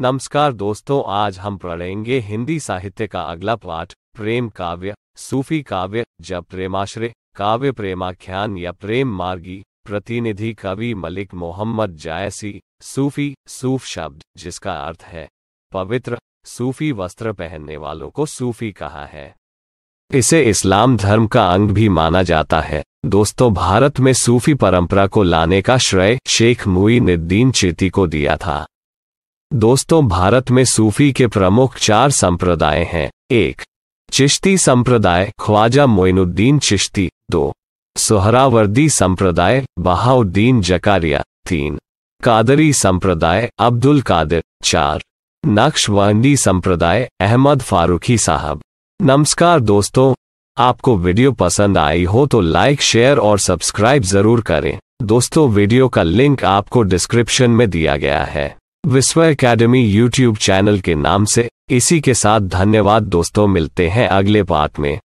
नमस्कार दोस्तों आज हम पढ़ेंगे हिंदी साहित्य का अगला पाठ प्रेम काव्य सूफी काव्य जब प्रेमाश्रय काव्य प्रेमाख्यान या प्रेम मार्गी प्रतिनिधि कवि मलिक मोहम्मद जायसी सूफी सूफ शब्द जिसका अर्थ है पवित्र सूफी वस्त्र पहनने वालों को सूफी कहा है इसे इस्लाम धर्म का अंग भी माना जाता है दोस्तों भारत में सूफी परंपरा को लाने का श्रेय शेख मुईनुद्दीन चेती को दिया था दोस्तों भारत में सूफी के प्रमुख चार संप्रदाय हैं एक चिश्ती संप्रदाय ख्वाजा मोइनुद्दीन चिश्ती दो सोहरावर्दी संप्रदाय बहाउद्दीन जकारिया तीन कादरी संप्रदाय अब्दुल कादिर चार नक्शबंदी संप्रदाय अहमद फारूकी साहब नमस्कार दोस्तों आपको वीडियो पसंद आई हो तो लाइक शेयर और सब्सक्राइब जरूर करें दोस्तों वीडियो का लिंक आपको डिस्क्रिप्शन में दिया गया है विश्व एकेडमी यूट्यूब चैनल के नाम से इसी के साथ धन्यवाद दोस्तों मिलते हैं अगले पार्ट में